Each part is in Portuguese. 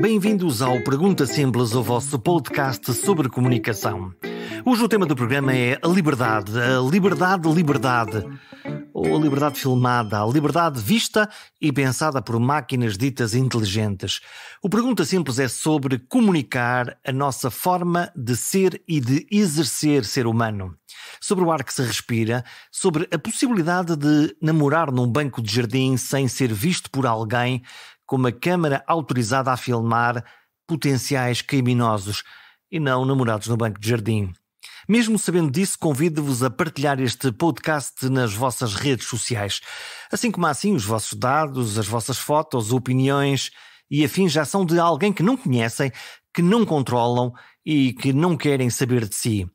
Bem-vindos ao Pergunta Simples, o vosso podcast sobre comunicação. Hoje o tema do programa é a liberdade. A liberdade, liberdade. Ou a liberdade filmada, a liberdade vista e pensada por máquinas ditas inteligentes. O Pergunta Simples é sobre comunicar a nossa forma de ser e de exercer ser humano sobre o ar que se respira, sobre a possibilidade de namorar num banco de jardim sem ser visto por alguém, com uma câmara autorizada a filmar potenciais criminosos e não namorados no banco de jardim. Mesmo sabendo disso, convido-vos a partilhar este podcast nas vossas redes sociais. Assim como assim, os vossos dados, as vossas fotos, opiniões e afins já são de alguém que não conhecem, que não controlam e que não querem saber de si.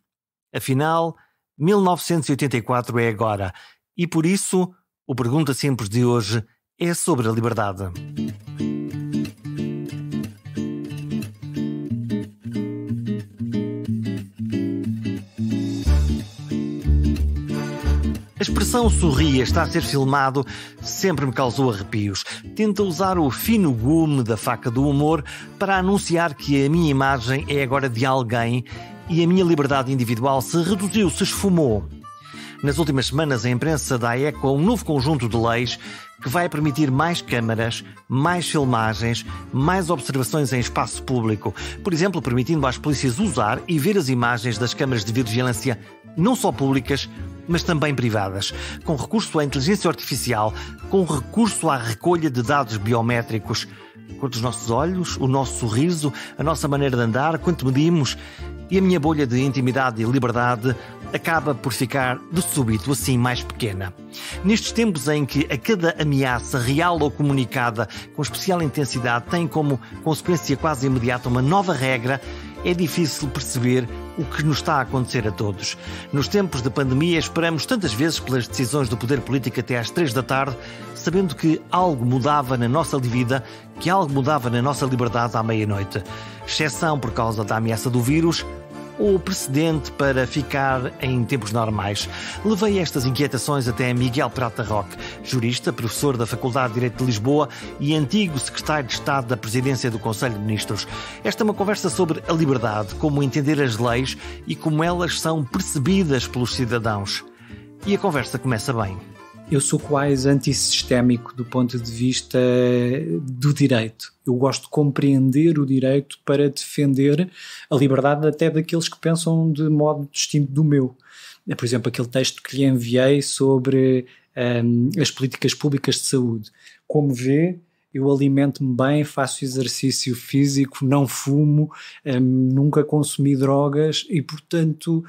Afinal, 1984 é agora. E por isso, o Pergunta Simples de hoje é sobre a liberdade. A expressão sorria está a ser filmado sempre me causou arrepios. Tenta usar o fino gume da faca do humor para anunciar que a minha imagem é agora de alguém e a minha liberdade individual se reduziu, se esfumou. Nas últimas semanas, a imprensa dá eco a um novo conjunto de leis que vai permitir mais câmaras, mais filmagens, mais observações em espaço público, por exemplo, permitindo às polícias usar e ver as imagens das câmaras de vigilância não só públicas, mas também privadas, com recurso à inteligência artificial, com recurso à recolha de dados biométricos quanto os nossos olhos, o nosso sorriso, a nossa maneira de andar, quanto medimos. E a minha bolha de intimidade e liberdade acaba por ficar de súbito assim mais pequena. Nestes tempos em que a cada ameaça real ou comunicada com especial intensidade tem como consequência quase imediata uma nova regra é difícil perceber o que nos está a acontecer a todos. Nos tempos de pandemia, esperamos tantas vezes pelas decisões do poder político até às três da tarde, sabendo que algo mudava na nossa vida, que algo mudava na nossa liberdade à meia-noite. Exceção por causa da ameaça do vírus, ou precedente para ficar em tempos normais. Levei estas inquietações até Miguel Prata Roque, jurista, professor da Faculdade de Direito de Lisboa e antigo secretário de Estado da Presidência do Conselho de Ministros. Esta é uma conversa sobre a liberdade, como entender as leis e como elas são percebidas pelos cidadãos. E a conversa começa bem. Eu sou quase antissistémico do ponto de vista do direito. Eu gosto de compreender o direito para defender a liberdade até daqueles que pensam de modo distinto do meu. É, por exemplo, aquele texto que lhe enviei sobre hum, as políticas públicas de saúde. Como vê, eu alimento-me bem, faço exercício físico, não fumo, hum, nunca consumi drogas e, portanto,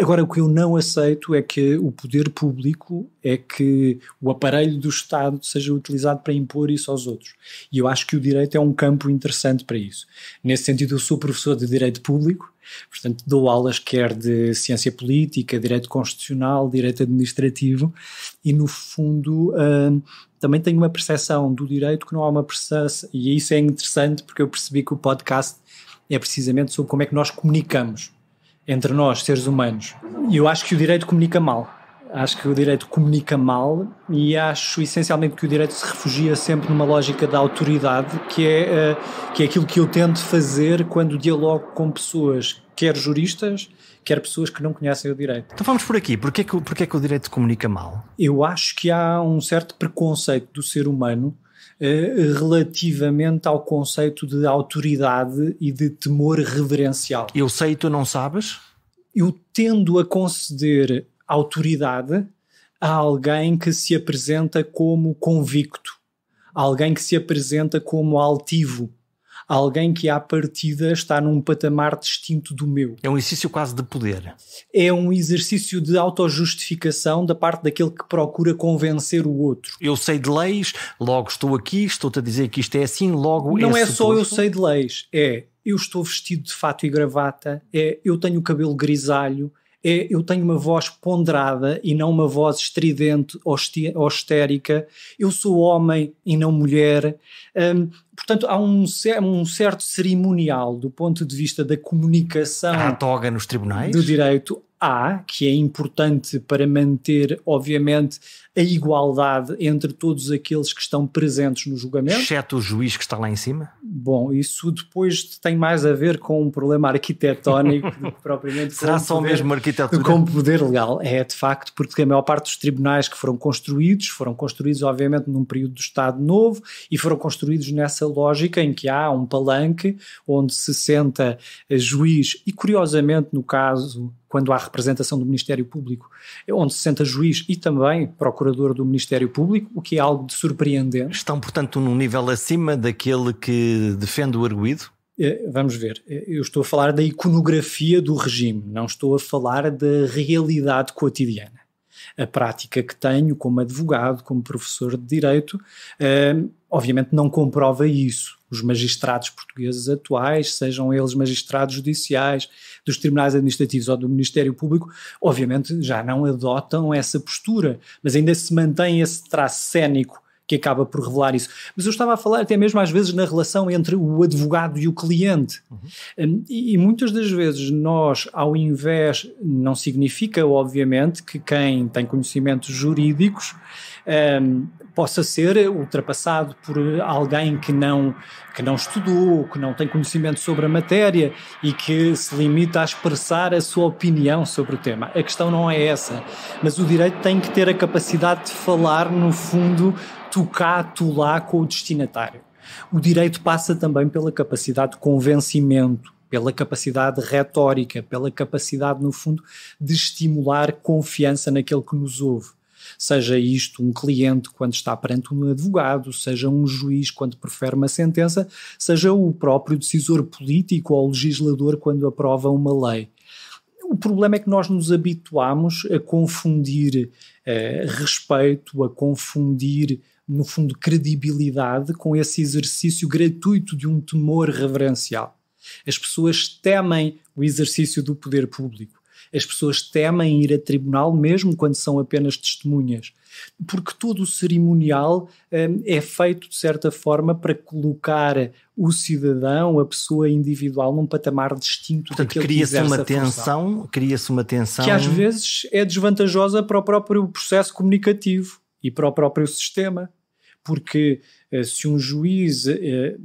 Agora, o que eu não aceito é que o poder público, é que o aparelho do Estado seja utilizado para impor isso aos outros. E eu acho que o direito é um campo interessante para isso. Nesse sentido, eu sou professor de direito público, portanto, dou aulas quer de ciência política, direito constitucional, direito administrativo, e no fundo. Hum, também tenho uma percepção do direito que não há uma percepção, e isso é interessante porque eu percebi que o podcast é precisamente sobre como é que nós comunicamos entre nós, seres humanos. E eu acho que o direito comunica mal. Acho que o direito comunica mal e acho essencialmente que o direito se refugia sempre numa lógica da autoridade, que é, eh, que é aquilo que eu tento fazer quando dialogo com pessoas, quer juristas, quer pessoas que não conhecem o direito. Então vamos por aqui. Porquê que, porquê que o direito comunica mal? Eu acho que há um certo preconceito do ser humano eh, relativamente ao conceito de autoridade e de temor reverencial. Eu sei, e tu não sabes? Eu tendo a conceder autoridade a alguém que se apresenta como convicto, alguém que se apresenta como altivo, alguém que à partida está num patamar distinto do meu. É um exercício quase de poder. É um exercício de autojustificação da parte daquele que procura convencer o outro. Eu sei de leis, logo estou aqui, estou-te a dizer que isto é assim, logo Não é, é só eu sei de leis, é eu estou vestido de fato e gravata, é eu tenho o cabelo grisalho, é eu tenho uma voz ponderada e não uma voz estridente ou histérica, eu sou homem e não mulher. Hum, portanto, há um, um, certo cerimonial do ponto de vista da comunicação. Há toga nos tribunais? Do direito há, que é importante para manter, obviamente, a igualdade entre todos aqueles que estão presentes no julgamento. Exceto o juiz que está lá em cima? Bom, isso depois tem mais a ver com um problema arquitetónico do que propriamente Será só poder, mesmo arquitetura? com poder legal. É, de facto, porque a maior parte dos tribunais que foram construídos, foram construídos obviamente num período do Estado Novo e foram construídos nessa lógica em que há um palanque onde se senta juiz e curiosamente no caso quando há representação do Ministério Público, é onde se senta juiz e também procurador colaborador do Ministério Público, o que é algo de surpreendente. Estão, portanto, num nível acima daquele que defende o arguído? Eh, vamos ver, eh, eu estou a falar da iconografia do regime, não estou a falar da realidade cotidiana. A prática que tenho como advogado, como professor de direito, eh, obviamente não comprova isso os magistrados portugueses atuais, sejam eles magistrados judiciais, dos tribunais administrativos ou do Ministério Público, obviamente já não adotam essa postura, mas ainda se mantém esse traço cénico que acaba por revelar isso. Mas eu estava a falar até mesmo às vezes na relação entre o advogado e o cliente. Uhum. Hum, e, e, muitas das vezes nós, ao invés, não significa obviamente que quem tem conhecimentos jurídicos um, possa ser ultrapassado por eh, alguém que não, que não estudou, que não tem conhecimento sobre a matéria e que se limita a expressar a sua opinião sobre o tema. A questão não é essa, mas o direito tem que ter a capacidade de falar, no fundo, tocar, tolar com o destinatário. O direito passa também pela capacidade de convencimento, pela capacidade retórica, pela capacidade, no fundo, de estimular confiança naquele que nos ouve seja isto um cliente quando está perante um advogado, seja um juiz quando prefere uma sentença, seja o próprio decisor político ou legislador quando aprova uma lei. O problema é que nós nos habituamos a confundir eh, respeito, a confundir no fundo, credibilidade com esse exercício gratuito de um temor reverencial. As pessoas temem o exercício do poder público. As pessoas temem ir a tribunal, mesmo quando são apenas testemunhas, porque todo o cerimonial hum, é feito, de certa forma, para colocar o cidadão, a pessoa individual, num patamar distinto Portanto, daquele cria-se uma tensão, cria-se uma tensão que às vezes é desvantajosa para o próprio processo comunicativo e para o próprio sistema porque eh, se um juiz, eh,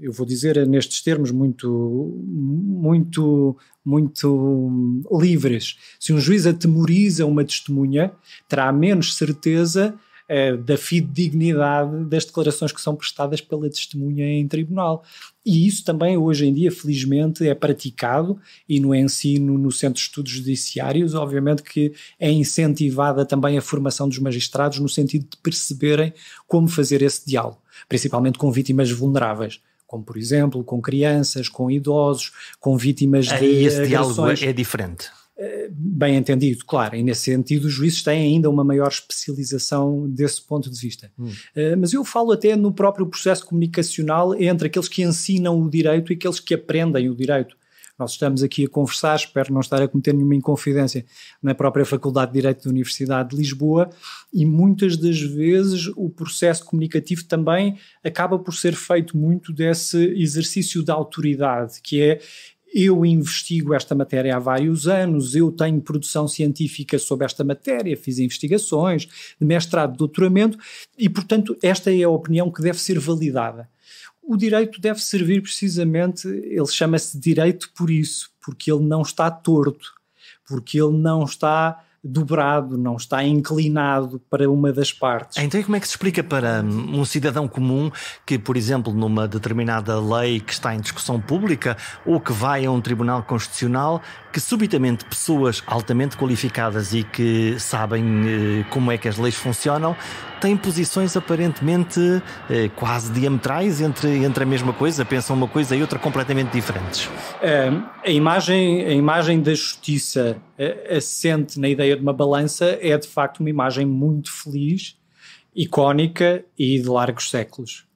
eu vou dizer nestes termos muito, muito, muito hum, livres, se um juiz atemoriza uma testemunha, terá menos certeza eh, da fidedignidade das declarações que são prestadas pela testemunha em tribunal. E isso também hoje em dia, felizmente, é praticado e no ensino no Centro de Estudos Judiciários, obviamente que é incentivada também a formação dos magistrados no sentido de perceberem como fazer esse diálogo, principalmente com vítimas vulneráveis como por exemplo com crianças, com idosos, com vítimas de. E esse agressões. diálogo é diferente. Eh, bem entendido, claro, e nesse sentido os juízes têm ainda uma maior especialização desse ponto de vista. Hum. Eh, mas eu falo até no próprio processo comunicacional entre aqueles que ensinam o direito e aqueles que aprendem o direito. Nós estamos aqui a conversar, espero não estar a cometer nenhuma inconfidência, na própria Faculdade de Direito da Universidade de Lisboa, e muitas das vezes o processo comunicativo também acaba por ser feito muito desse exercício da autoridade, que é eu investigo esta matéria há vários anos, eu tenho produção científica sobre esta matéria, fiz investigações de mestrado, de doutoramento, e, portanto, esta é a opinião que deve ser validada. O direito deve servir precisamente, ele chama-se direito por isso, porque ele não está torto, porque ele não está dobrado, não está inclinado para uma das partes. Então, e como é que se explica para hum, um cidadão comum que, por exemplo, numa determinada lei que está em discussão pública ou que vai a um tribunal constitucional, que subitamente pessoas altamente qualificadas e que sabem eh, como é que as leis funcionam tem posições aparentemente eh, quase diametrais entre, entre a mesma coisa, pensam uma coisa e outra completamente diferentes. Ehm, a, imagem, a imagem da justiça eh, assente na ideia de uma balança é de facto uma imagem muito feliz, icónica e de largos séculos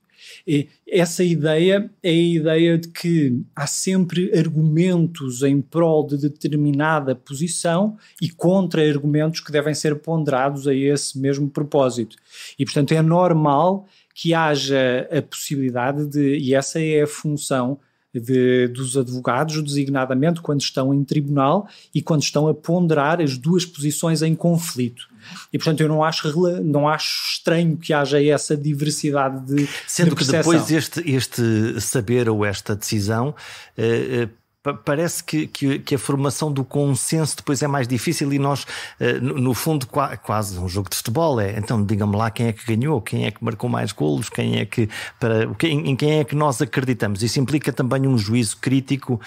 essa ideia é a ideia de que há sempre argumentos em prol de determinada posição e contra-argumentos que devem ser ponderados a esse mesmo propósito. E, portanto, é normal que haja a possibilidade de, e essa é a função de, dos advogados, designadamente quando estão em tribunal e quando estão a ponderar as duas posições em conflito. E portanto eu não acho, não acho estranho que haja essa diversidade de. Sendo de que depois este, este saber ou esta decisão eh, eh parece que, que, que, a formação do consenso depois é mais difícil e nós, eh, no fundo, quase um jogo de futebol. É, então, digamos lá quem é que ganhou, quem é que marcou mais golos, quem é que, para, em quem é que nós acreditamos. Isso implica também um juízo crítico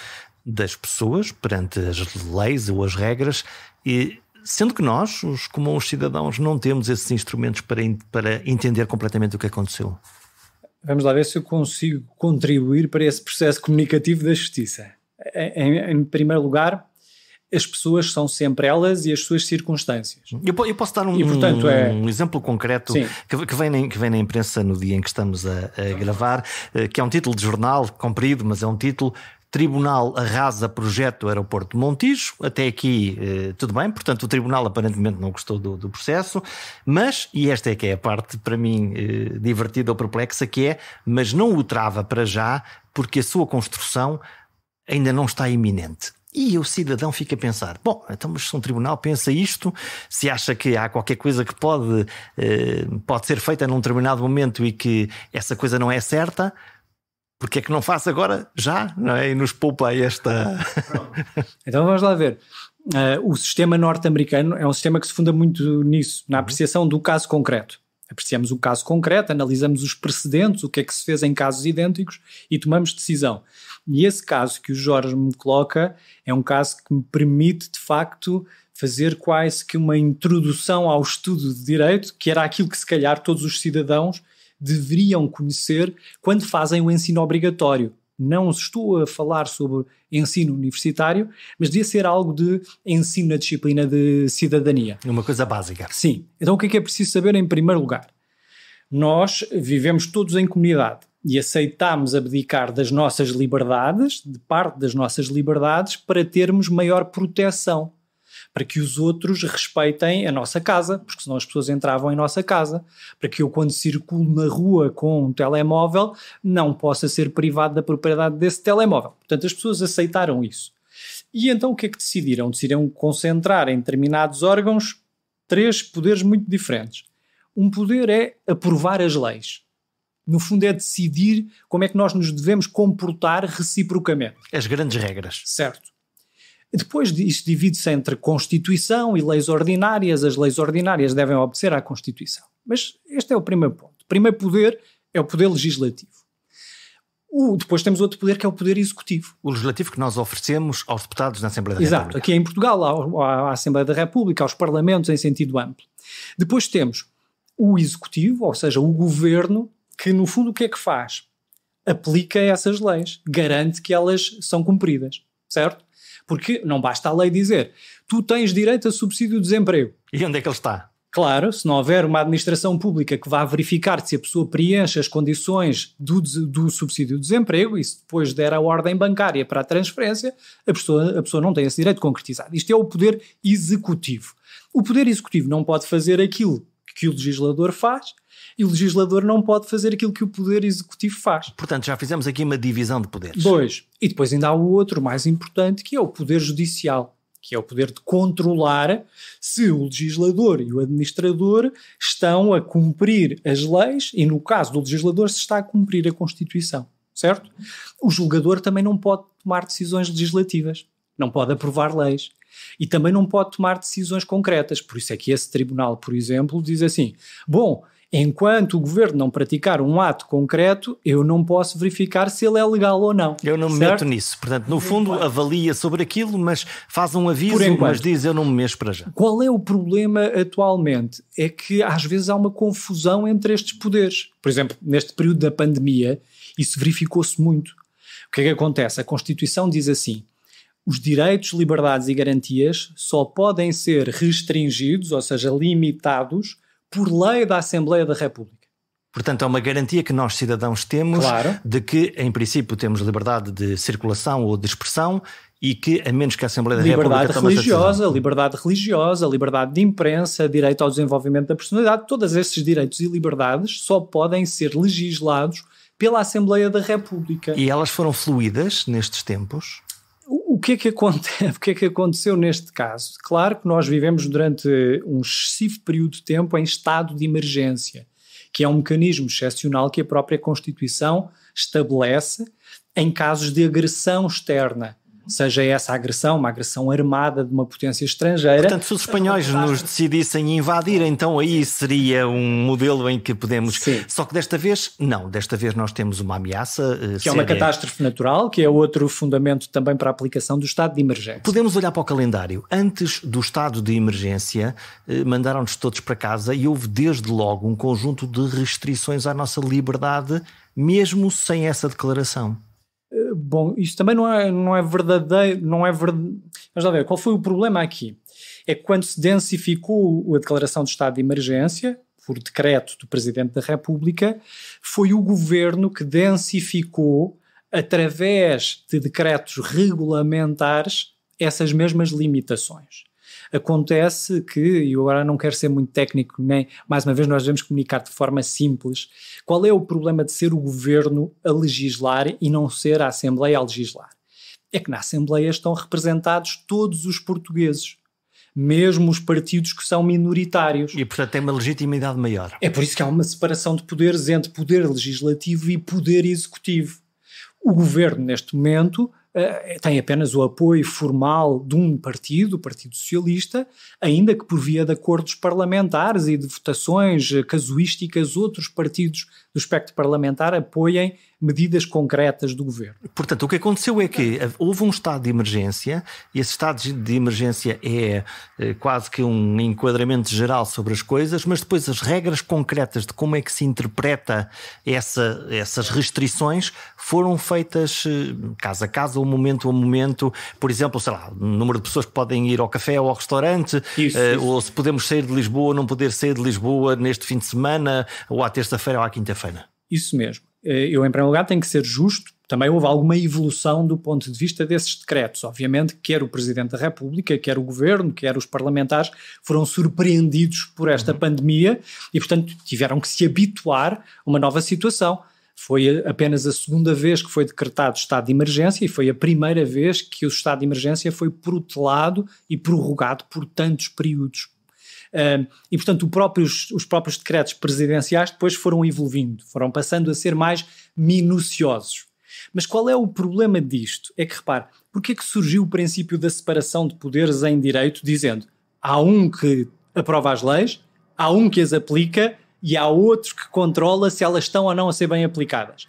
das pessoas perante as leis ou as regras e sendo que nós, os comuns cidadãos, não temos esses instrumentos para, para entender completamente o que aconteceu. Vamos lá ver se eu consigo contribuir para esse processo comunicativo da justiça em, em primeiro lugar, as pessoas são sempre elas e as suas circunstâncias. Eu, eu posso dar um, e, portanto, um, é... um exemplo concreto que, que, vem na, que vem na imprensa no dia em que estamos a, a gravar, eh, que é um título de jornal comprido, mas é um título Tribunal arrasa projeto Aeroporto de Montijo. Até aqui eh, tudo bem, portanto, o Tribunal aparentemente não gostou do, do, processo, mas, e esta é que é a parte para mim eh, divertida ou perplexa, que é, mas não o trava para já, porque a sua construção ainda não está iminente. E o cidadão fica a pensar: bom, então, se um tribunal pensa isto, se acha que há qualquer coisa que pode, eh, pode ser feita num determinado momento e que essa coisa não é certa, porque é que não faz agora já? Não é? E nos poupa esta. então vamos lá ver. Uh, o sistema norte-americano é um sistema que se funda muito nisso, na uhum. apreciação do caso concreto. Apreciamos o caso concreto, analisamos os precedentes, o que é que se fez em casos idênticos e tomamos decisão. E esse caso que o Jorge me coloca é um caso que me permite, de facto, fazer quase que uma introdução ao estudo de direito, que era aquilo que se calhar todos os cidadãos deveriam conhecer quando fazem o ensino obrigatório. Não estou a falar sobre ensino universitário, mas devia ser algo de ensino na disciplina de cidadania. Uma coisa básica. Sim. Então o que é que é preciso saber em primeiro lugar? Nós vivemos todos em comunidade e aceitámos abdicar das nossas liberdades, de parte das nossas liberdades, para termos maior proteção, para que os outros respeitem a nossa casa, porque senão as pessoas entravam em nossa casa, para que eu, quando circulo na rua com um telemóvel, não possa ser privado da propriedade desse telemóvel. Portanto, as pessoas aceitaram isso. E então o que é que decidiram? Decidiram concentrar em determinados órgãos três poderes muito diferentes. Um poder é aprovar as leis no fundo, é decidir como é que nós nos devemos comportar reciprocamente. As grandes regras. Certo. Depois isso divide-se entre Constituição e leis ordinárias. As leis ordinárias devem obedecer à Constituição. Mas este é o primeiro ponto. O primeiro poder é o poder legislativo. O, depois temos outro poder que é o poder executivo. O legislativo que nós oferecemos aos deputados na Assembleia da Exato, República. Exato, aqui em Portugal, à, à Assembleia da República, aos parlamentos em sentido amplo. Depois temos o executivo, ou seja, o governo, que no fundo o que é que faz? Aplica essas leis, garante que elas são cumpridas, certo? Porque não basta a lei dizer tu tens direito a subsídio de desemprego. E onde é que ele está? Claro, se não houver uma administração pública que vá verificar se a pessoa preenche as condições do, do subsídio de desemprego e se depois der a ordem bancária para a transferência, a pessoa, a pessoa não tem esse direito concretizado. Isto é o poder executivo. O poder executivo não pode fazer aquilo que o legislador faz e o legislador não pode fazer aquilo que o poder executivo faz. Portanto, já fizemos aqui uma divisão de poderes. Dois. E depois ainda há o outro mais importante, que é o poder judicial, que é o poder de controlar se o legislador e o administrador estão a cumprir as leis e, no caso do legislador, se está a cumprir a Constituição. Certo? O julgador também não pode tomar decisões legislativas não pode aprovar leis e também não pode tomar decisões concretas. Por isso é que esse tribunal, por exemplo, diz assim: bom, enquanto o governo não praticar um ato concreto, eu não posso verificar se ele é legal ou não. Eu não me certo? meto nisso. Portanto, no fundo, avalia sobre aquilo, mas faz um aviso, mas diz eu não me mexo para já. Qual é o problema atualmente? É que às vezes há uma confusão entre estes poderes. Por exemplo, neste período da pandemia, isso verificou-se muito. O que é que acontece? A Constituição diz assim: os direitos, liberdades e garantias só podem ser restringidos, ou seja, limitados, por lei da Assembleia da República. Portanto, é uma garantia que nós, cidadãos, temos claro. de que, em princípio, temos liberdade de circulação ou de expressão e que, a menos que a Assembleia da liberdade República... Religiosa, liberdade religiosa, liberdade de imprensa, direito ao desenvolvimento da personalidade, todos esses direitos e liberdades só podem ser legislados pela Assembleia da República. E elas foram fluídas nestes tempos? o que, é que acontece, o que é que aconteceu neste caso? Claro que nós vivemos durante um excessivo período de tempo em estado de emergência, que é um mecanismo excepcional que a própria Constituição estabelece em casos de agressão externa seja essa agressão, uma agressão armada de uma potência estrangeira. Portanto, se os é espanhóis nos decidissem invadir, então aí seria um modelo em que podemos. Sim. Só que desta vez, não, desta vez nós temos uma ameaça. Eh, que séria. é uma catástrofe natural, que é outro fundamento também para a aplicação do estado de emergência. Podemos olhar para o calendário. Antes do estado de emergência, eh, mandaram-nos todos para casa e houve desde logo um conjunto de restrições à nossa liberdade, mesmo sem essa declaração. Bom, isto também não é, não é verdadeiro, não é verdade Mas a ver, qual foi o problema aqui? É quando se densificou a declaração de estado de emergência, por decreto do Presidente da República, foi o governo que densificou, através de decretos regulamentares, essas mesmas limitações. Acontece que, e agora não quero ser muito técnico, nem mais uma vez nós devemos comunicar de forma simples, qual é o problema de ser o governo a legislar e não ser a Assembleia a legislar? É que na Assembleia estão representados todos os portugueses mesmo os partidos que são minoritários. E, portanto, tem uma legitimidade maior. É por isso que há uma separação de poderes entre poder legislativo e poder executivo. O governo, neste momento, eh, tem apenas o apoio formal de um partido, o Partido Socialista, ainda que por via de acordos parlamentares e de votações casuísticas, outros partidos do espectro parlamentar apoiem medidas concretas do governo. Portanto, o que aconteceu é que houve um estado de emergência, e esse estado de emergência é eh, quase que um enquadramento geral sobre as coisas, mas depois as regras concretas de como é que se interpreta essa, essas restrições foram feitas eh, caso a caso, ou momento a momento. Por exemplo, sei lá, o número de pessoas que podem ir ao café ou ao restaurante, isso, eh, ou isso. se podemos sair de Lisboa ou não poder sair de Lisboa neste fim de semana, ou à terça-feira ou à quinta-feira. Isso mesmo. Eh, eu, em primeiro lugar, tenho que ser justo. Também houve alguma evolução do ponto de vista desses decretos. Obviamente, quer o Presidente da República, quer o Governo, quer os parlamentares foram surpreendidos por esta uhum. pandemia e, portanto, tiveram que se habituar a uma nova situação. Foi apenas a segunda vez que foi decretado estado de emergência e foi a primeira vez que o estado de emergência foi protelado e prorrogado por tantos períodos e, portanto, o os próprios decretos presidenciais depois foram evoluindo, foram passando a ser mais minuciosos. Mas qual é o problema disto? É que, repare, porque é que surgiu o princípio da separação de poderes em direito, dizendo há um que aprova as leis, há um que as aplica e há outro que controla se elas estão ou não a ser bem aplicadas.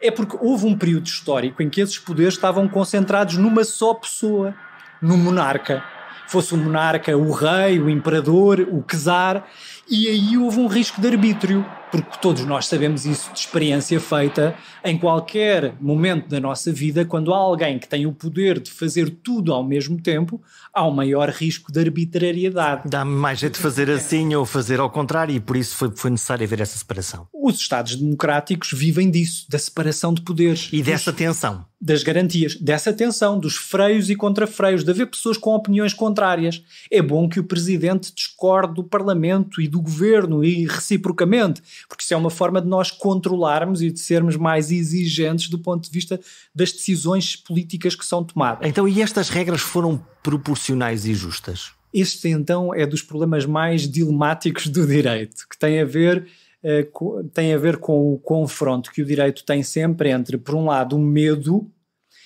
É porque houve um período histórico em que esses poderes estavam concentrados numa só pessoa, no monarca fosse o monarca, o rei, o imperador, o czar, e aí houve um risco de arbítrio porque todos nós sabemos isso de experiência feita em qualquer momento da nossa vida, quando há alguém que tem o poder de fazer tudo ao mesmo tempo, há um maior risco de arbitrariedade. Dá-me mais jeito de fazer assim ou fazer ao contrário, e por isso foi, foi necessário haver essa separação. Os Estados democráticos vivem disso, da separação de poderes. E dessa tensão. Das garantias, dessa tensão, dos freios e contrafreios, de haver pessoas com opiniões contrárias. É bom que o presidente discorde do Parlamento e do governo e reciprocamente porque isso é uma forma de nós controlarmos e de sermos mais exigentes do ponto de vista das decisões políticas que são tomadas. Então, e estas regras foram proporcionais e justas? Este então é dos problemas mais dilemáticos do direito, que tem a ver eh, tem a ver com o confronto que o direito tem sempre entre, por um lado, o medo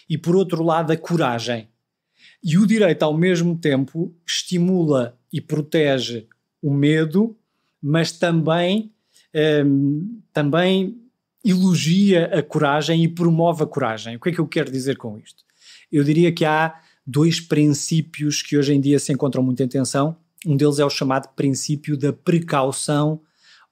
e, por outro lado, a coragem. E o direito, ao mesmo tempo, estimula e protege o medo, mas também um, ehm, também elogia a coragem e promove a coragem. O que é que eu quero dizer com isto? Eu diria que há dois princípios que hoje em dia se encontram muito em tensão. Um deles é o chamado princípio da precaução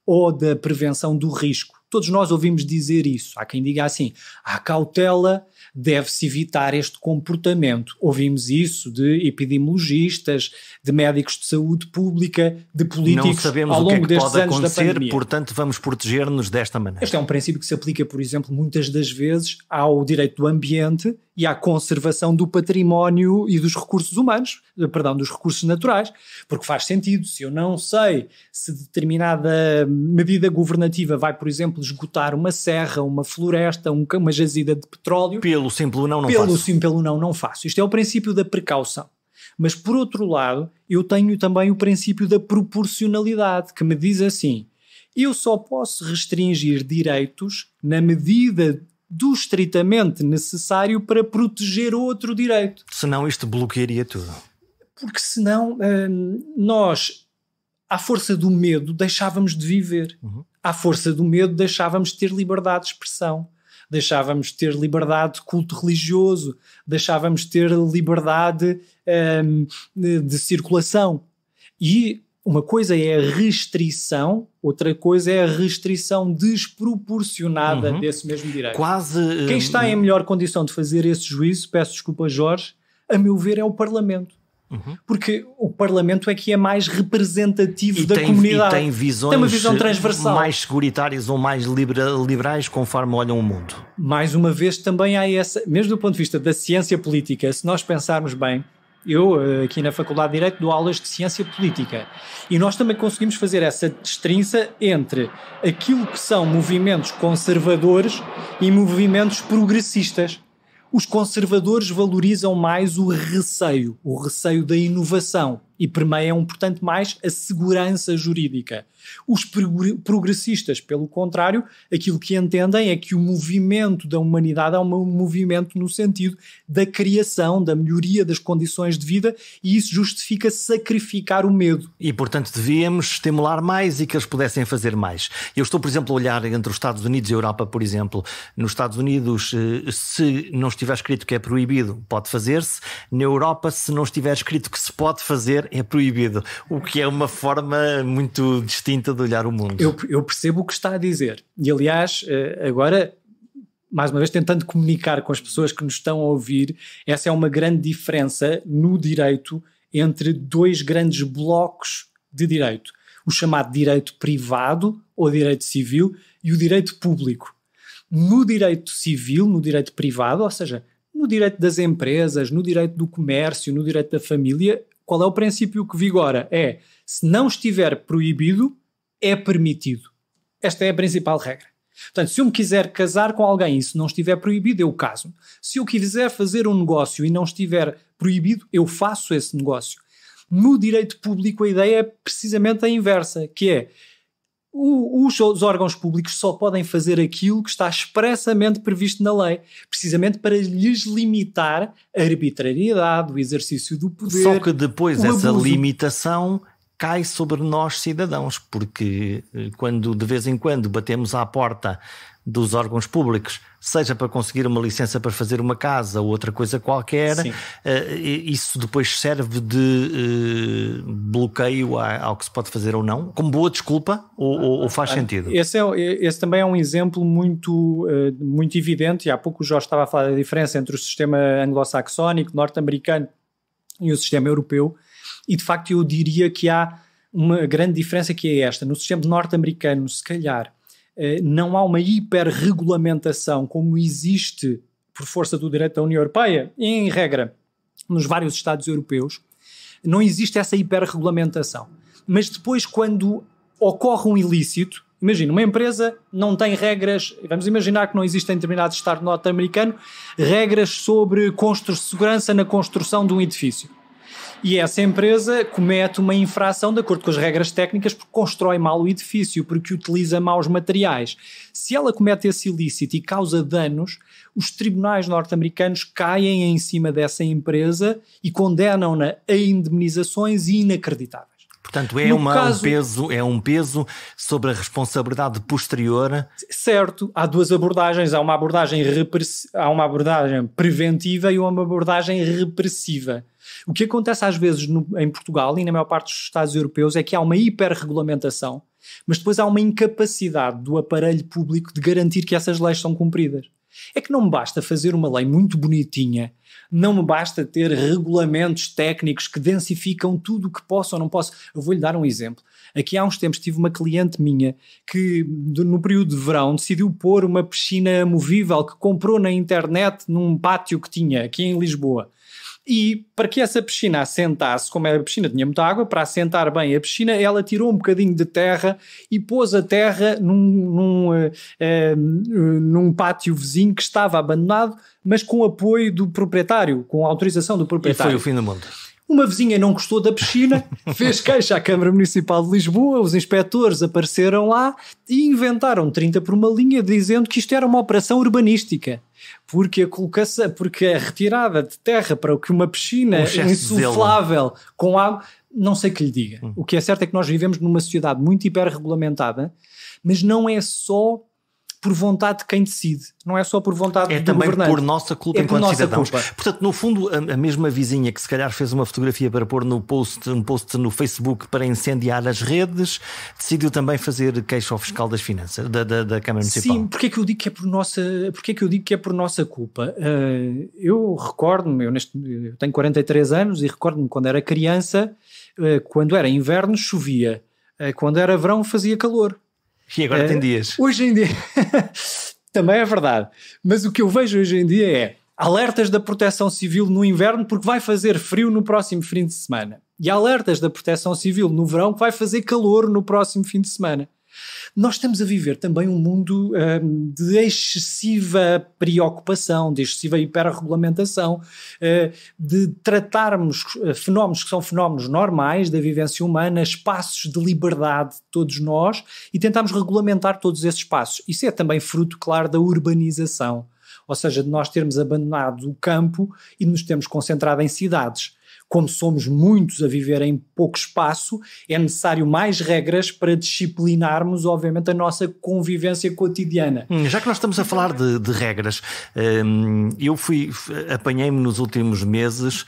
ou da prevenção do risco. Todos nós ouvimos dizer isso. Há quem diga assim: a cautela deve-se evitar este comportamento. Ouvimos isso de epidemiologistas, de médicos de saúde pública, de políticos ao longo o que é que pode anos acontecer, Portanto, vamos proteger-nos desta maneira. Este é um princípio que se aplica, por exemplo, muitas das vezes ao direito do ambiente e à conservação do património e dos recursos humanos, eh, perdão, dos recursos naturais, porque faz sentido, se eu não sei se determinada hum, medida governativa vai, por exemplo, esgotar uma serra, uma floresta, um, uma jazida de petróleo... Pelo sim, pelo não, não pelo faço. sim, pelo não, não faço. Isto é o princípio da precaução. Mas, por outro lado, eu tenho também o princípio da proporcionalidade, que me diz assim: eu só posso restringir direitos na medida do estritamente necessário para proteger outro direito. Senão isto bloquearia tudo. Porque senão hum, nós, à força do medo, deixávamos de viver. Uhum. À força do medo, deixávamos de ter liberdade de expressão. Deixávamos de ter liberdade de culto religioso, deixávamos de ter liberdade hum, de circulação. E uma coisa é a restrição, outra coisa é a restrição desproporcionada uhum. desse mesmo direito. Quase. Quem está eh, em melhor condição de fazer esse juízo, peço desculpa, Jorge, a meu ver, é o Parlamento. Uhum. Porque o Parlamento é que é mais representativo e da tem, comunidade. E tem visões tem uma visão transversal. mais seguritárias ou mais libera, liberais, conforme olham o mundo. Mais uma vez, também há essa, mesmo do ponto de vista da ciência política, se nós pensarmos bem, eu eh, aqui na Faculdade de Direito dou aulas de ciência política e nós também conseguimos fazer essa destrinça entre aquilo que são movimentos conservadores e movimentos progressistas. Os conservadores valorizam mais o receio, o receio da inovação, e permeiam, portanto, mais a segurança jurídica. Os progressistas, pelo contrário, aquilo que entendem é que o movimento da humanidade é um movimento no sentido da criação, da melhoria das condições de vida e isso justifica sacrificar o medo. E, portanto, devíamos estimular mais e que eles pudessem fazer mais. Eu estou, por exemplo, a olhar entre os Estados Unidos e a Europa, por exemplo. Nos Estados Unidos, eh, se não estiver escrito que é proibido, pode fazer-se. Na Europa, se não estiver escrito que se pode fazer, é proibido. O que é uma forma muito distinta de olhar o mundo. Eu, eu percebo o que está a dizer. E aliás, eh, agora mais uma vez, tentando comunicar com as pessoas que nos estão a ouvir, essa é uma grande diferença no direito entre dois grandes blocos de direito: o chamado direito privado ou direito civil e o direito público. No direito civil, no direito privado, ou seja, no direito das empresas, no direito do comércio, no direito da família, qual é o princípio que vigora? É se não estiver proibido, é permitido. Esta é a principal regra. Portanto, se eu me quiser casar com alguém e se não estiver proibido, eu caso. Se eu quiser fazer um negócio e não estiver proibido, eu faço esse negócio. No direito público, a ideia é precisamente a inversa, que é o, os, os órgãos públicos só podem fazer aquilo que está expressamente previsto na lei, precisamente para lhes limitar a arbitrariedade, o exercício do poder. Só que depois essa abuso. limitação cai sobre nós cidadãos, porque eh, quando de vez em quando batemos à porta dos órgãos públicos, seja para conseguir uma licença para fazer uma casa ou outra coisa qualquer, eh, isso depois serve de eh, bloqueio ao que se pode fazer ou não, como boa desculpa, ou, ou faz sentido? Esse, é, esse também é um exemplo muito, eh, muito evidente, e há pouco o Jorge estava a falar da diferença entre o sistema anglo-saxónico, norte-americano e o sistema europeu, e de facto eu diria que há uma grande diferença que é esta. No sistema norte-americano, se calhar, eh, não há uma hiperregulamentação como existe por força do direito da União Europeia, em regra, nos vários Estados europeus, não existe essa hiperregulamentação. Mas depois, quando ocorre um ilícito, imagina, uma empresa não tem regras, vamos imaginar que não existem em determinado Estado norte-americano, regras sobre segurança na construção de um edifício e essa empresa comete uma infração de acordo com as regras técnicas porque constrói mal o edifício, porque utiliza maus materiais. Se ela comete esse ilícito e causa danos, os tribunais norte-americanos caem em cima dessa empresa e condenam-na a indemnizações inacreditáveis. Portanto, é uma, caso, um, peso, é um peso sobre a responsabilidade posterior. Certo, há duas abordagens. Há uma abordagem, há uma abordagem preventiva e uma abordagem repressiva. O que acontece às vezes no, em Portugal e na maior parte dos Estados europeus é que há uma hiperregulamentação, mas depois há uma incapacidade do aparelho público de garantir que essas leis são cumpridas. É que não me basta fazer uma lei muito bonitinha, não me basta ter regulamentos técnicos que densificam tudo o que posso ou não posso. Eu vou-lhe dar um exemplo. Aqui há uns tempos tive uma cliente minha que, no período de verão, decidiu pôr uma piscina movível que comprou na internet num pátio que tinha aqui em Lisboa. E para que essa piscina assentasse, como a piscina tinha muita água, para assentar bem a piscina, ela tirou um bocadinho de terra e pôs a terra num, num, uh, uh, num pátio vizinho que estava abandonado, mas com apoio do proprietário, com autorização do proprietário. E foi o fim do mundo. Uma vizinha não gostou da piscina, fez queixa à Câmara Municipal de Lisboa, os inspectores apareceram lá e inventaram 30 por uma linha dizendo que isto era uma operação urbanística. Porque a colocação, porque a retirada de terra para o que uma piscina um insuflável com água, não sei que lhe diga. Hum. O que é certo é que nós vivemos numa sociedade muito hiperregulamentada, mas não é só por vontade de quem decide, não é só por vontade é do também por nossa culpa é enquanto nossa cidadãos. Culpa. Portanto, no fundo, a, a, mesma vizinha que se calhar fez uma fotografia para pôr no post, um post no Facebook para incendiar as redes, decidiu também fazer queixa ao fiscal das finanças, da, da, da Câmara Municipal. Sim, porque é que eu digo que é por nossa, porque é que eu digo que é por nossa culpa? Uh, eu recordo-me, eu, eu tenho 43 anos e recordo-me quando era criança, uh, quando era inverno chovia, uh, quando era verão fazia calor e agora é, tem dias. Hoje em dia, também é verdade, mas o que eu vejo hoje em dia é alertas da proteção civil no inverno porque vai fazer frio no próximo fim de semana. E alertas da proteção civil no verão que vai fazer calor no próximo fim de semana. Nós estamos a viver também um mundo um, de excessiva preocupação, de excessiva hiperregulamentação, uh, de tratarmos eh, fenómenos que são fenómenos normais da vivência humana, espaços de liberdade de todos nós, e tentarmos regulamentar todos esses espaços. Isso é também fruto, claro, da urbanização ou seja, de nós termos abandonado o campo e nos termos concentrado em cidades como somos muitos a viver em pouco espaço, é necessário mais regras para disciplinarmos, obviamente, a nossa convivência cotidiana. Hum, já que nós estamos a falar de, de regras, hum, eu fui apanhei-me nos últimos meses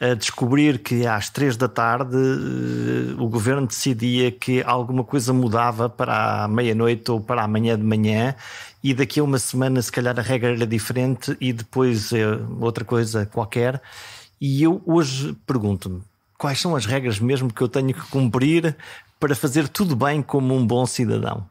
a descobrir que às três da tarde eh, o governo decidia que alguma coisa mudava para a meia-noite ou para amanhã de manhã e daqui a uma semana se calhar a regra era diferente e depois eh, outra coisa qualquer e eu hoje pergunto-me quais são as regras mesmo que eu tenho que cumprir para fazer tudo bem como um bom cidadão?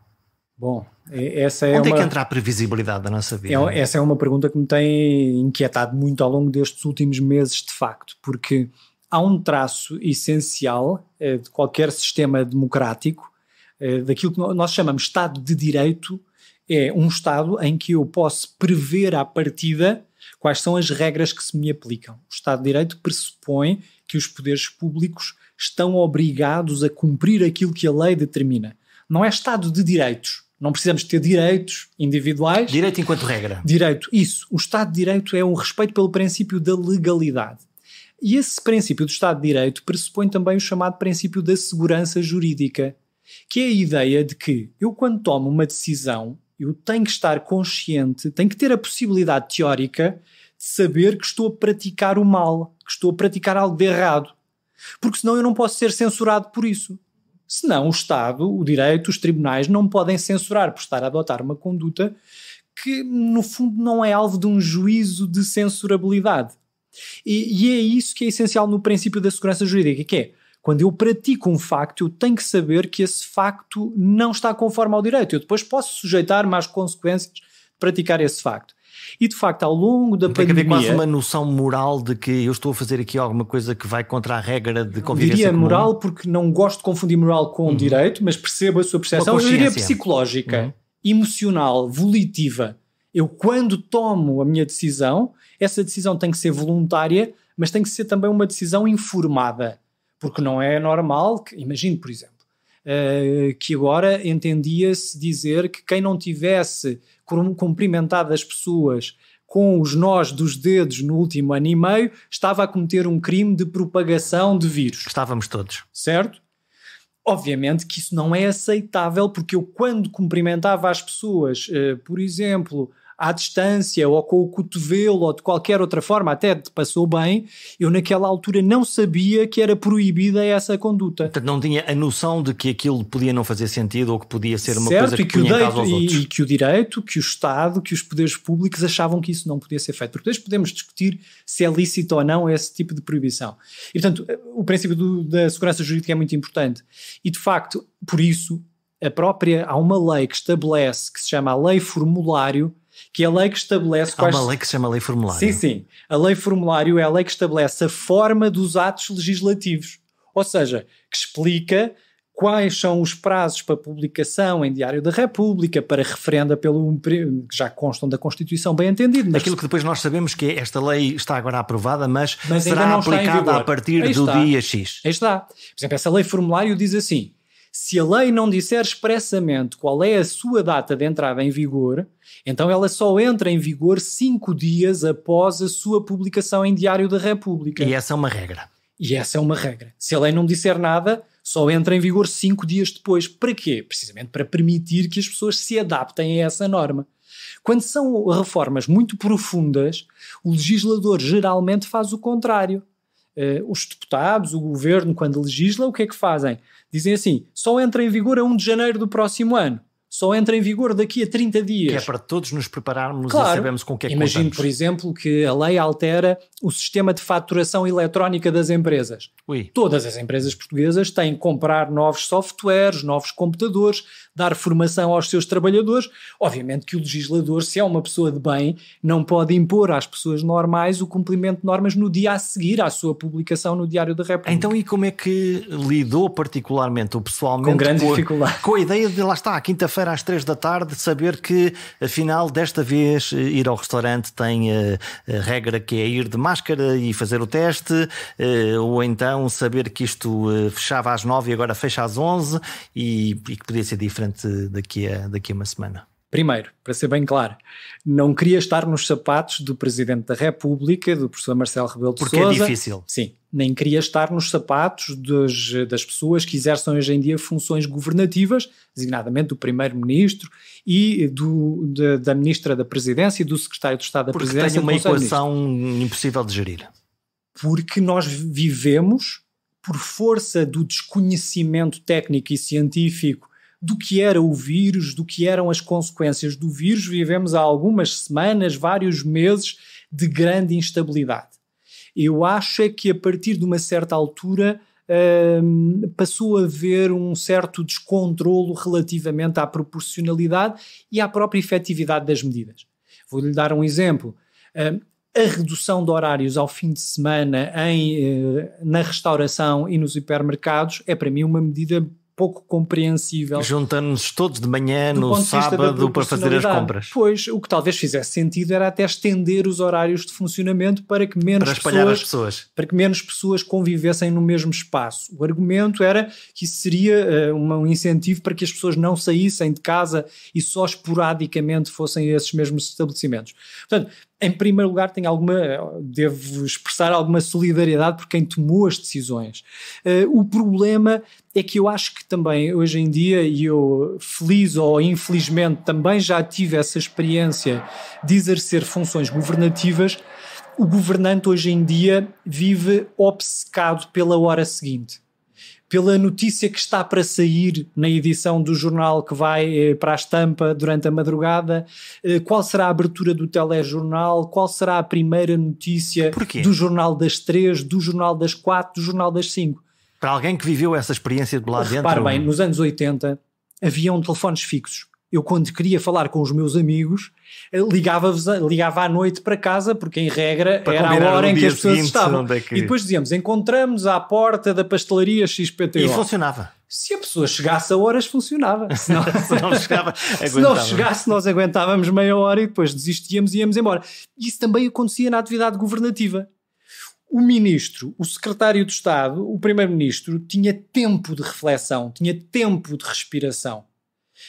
Bom, essa é Onde uma... é que entra a previsibilidade da nossa vida? É, essa é uma pergunta que me tem inquietado muito ao longo destes últimos meses, de facto, porque há um traço essencial eh, de qualquer sistema democrático, eh, daquilo que nós chamamos Estado de Direito, é um Estado em que eu posso prever à partida Quais são as regras que se me aplicam? O Estado de Direito pressupõe que os poderes públicos estão obrigados a cumprir aquilo que a lei determina. Não é Estado de direitos. Não precisamos ter direitos individuais. Direito enquanto regra. Direito, isso. O Estado de Direito é um respeito pelo princípio da legalidade. E esse princípio do Estado de Direito pressupõe também o chamado princípio da segurança jurídica, que é a ideia de que eu, quando tomo uma decisão, eu tenho que estar consciente, tenho que ter a possibilidade teórica de saber que estou a praticar o mal, que estou a praticar algo de errado. Porque senão eu não posso ser censurado por isso. Senão o Estado, o direito, os tribunais não podem censurar por estar a adotar uma conduta que, no fundo, não é alvo de um juízo de censurabilidade. E, e é isso que é essencial no princípio da segurança jurídica, que é quando eu pratico um facto, eu tenho que saber que esse facto não está conforme ao direito. Eu depois posso sujeitar-me às consequências de praticar esse facto. E de facto, ao longo da Tem pandemia. Tem que haver quase uma noção moral de que eu estou a fazer aqui alguma coisa que vai contra a regra de convivência. Diria comum. moral, porque não gosto de confundir moral com uhum. direito, mas percebo a sua percepção. Eu diria psicológica, uhum. emocional, volitiva. Eu, quando tomo a minha decisão, essa decisão tem que ser voluntária, mas tem que ser também uma decisão informada. Porque não é normal, que, imagino, por exemplo, uh, que agora entendia-se dizer que quem não tivesse cumprimentado as pessoas com os nós dos dedos no último ano e meio, estava a cometer um crime de propagação de vírus. Estávamos todos. Certo? Obviamente que isso não é aceitável, porque eu, quando cumprimentava as pessoas, eh, por exemplo, à distância ou com o cotovelo ou de qualquer outra forma, até te passou bem, eu naquela altura não sabia que era proibida essa conduta. Portanto, não tinha a noção de que aquilo podia não fazer sentido ou que podia ser uma certo, coisa que, que punha aos outros. E, e que o direito, que o Estado, que os poderes públicos achavam que isso não podia ser feito. Porque depois podemos discutir se é lícito ou não esse tipo de proibição. E, portanto, o princípio do, da segurança jurídica é muito importante. E, de facto, por isso, a própria, há uma lei que estabelece, que se chama a Lei Formulário, que é a lei que estabelece. Há quais... uma lei que se chama Lei Formulário. Sim, sim. A Lei Formulário é a lei que estabelece a forma dos atos legislativos. Ou seja, que explica quais são os prazos para publicação em Diário da República, para referenda pelo que já constam da Constituição, bem entendido. Mas... Aquilo que depois nós sabemos que esta lei está agora aprovada, mas, mas será aplicada a partir Aí do está. dia X. Aí está. Por exemplo, essa lei formulário diz assim: se a lei não disser expressamente qual é a sua data de entrada em vigor, então ela só entra em vigor cinco dias após a sua publicação em Diário da República. E essa é uma regra. E essa é uma regra. Se a lei não disser nada, só entra em vigor cinco dias depois. Para quê? Precisamente para permitir que as pessoas se adaptem a essa norma. Quando são reformas muito profundas, o legislador geralmente faz o contrário. Eh, os deputados, o governo, quando legisla, o que é que fazem? Dizem assim: só entra em vigor a 1 de janeiro do próximo ano só entra em vigor daqui a 30 dias. Que é para todos nos prepararmos claro, e sabermos com o que é que Imagino, por exemplo, que a lei altera o sistema de faturação eletrónica das empresas. Ui. Todas as empresas portuguesas têm que comprar novos softwares, novos computadores, dar formação aos seus trabalhadores. Obviamente que o legislador, se é uma pessoa de bem, não pode impor às pessoas normais o cumprimento de normas no dia a seguir à sua publicação no Diário da República. Então, e como é que lidou particularmente ou pessoalmente com, grande com, dificuldade. com a ideia de lá está, quinta-feira terça-feira às três da tarde, saber que, afinal, desta vez eh, ir ao restaurante tem a eh, eh, regra que é ir de máscara e fazer o teste, ou então saber que isto fechava às nove e agora fecha às onze e, e que podia ser diferente daqui a, daqui a uma semana. Primeiro, para ser bem claro, não queria estar nos sapatos do Presidente da República, do professor Marcelo Rebelo de Porque é Sousa. Porque é difícil. Sim, nem queria estar nos sapatos dos, das pessoas que exercem hoje em dia funções governativas, designadamente do Primeiro-Ministro e do, de, da Ministra da Presidência e do Secretário de Estado da Porque Presidência. Porque tem uma equação impossível de gerir. Porque nós vivemos, por força do desconhecimento técnico e científico do que era o vírus, do que eram as consequências do vírus, vivemos há algumas semanas, vários meses de grande instabilidade. Eu acho é que a partir de uma certa altura um, passou a haver um certo descontrolo relativamente à proporcionalidade e à própria efetividade das medidas. Vou-lhe dar um exemplo. Um, a redução de horários ao fim de semana em, eh, na restauração e nos hipermercados é para mim uma medida pouco compreensível. Juntando-nos todos de manhã no sábado para fazer as compras. Pois, o que talvez fizesse sentido era até estender os horários de funcionamento para que menos para espalhar pessoas, as pessoas. Para que menos pessoas convivessem no mesmo espaço. O argumento era que isso seria uh, um incentivo para que as pessoas não saíssem de casa e só esporadicamente fossem a esses mesmos estabelecimentos. Portanto, em primeiro lugar, tenho alguma, devo expressar alguma solidariedade por quem tomou as decisões. Uh, o problema é que eu acho que também hoje em dia, e eu feliz ou infelizmente também já tive essa experiência de exercer funções governativas, o governante hoje em dia vive obcecado pela hora seguinte pela notícia que está para sair na edição do jornal que vai eh, para a estampa durante a madrugada, eh, qual será a abertura do telejornal, qual será a primeira notícia Porquê? do jornal das três, do jornal das quatro, do jornal das cinco. Para alguém que viveu essa experiência de lá dentro. Repara bem, nos anos 80 haviam telefones fixos. Eu, quando queria falar com os meus amigos, eh, ligava, ligava à noite para casa, porque em regra para era a hora em que as pessoas estavam. É que... E depois dizíamos: encontramos à porta da pastelaria XPT E funcionava. Se a pessoa chegasse a horas, funcionava. Se não, se não, chegava, se não chegasse, nós aguentávamos meia hora e depois desistíamos e íamos embora. Isso também acontecia na atividade governativa o ministro, o secretário de Estado, o primeiro-ministro, tinha tempo de reflexão, tinha tempo de respiração.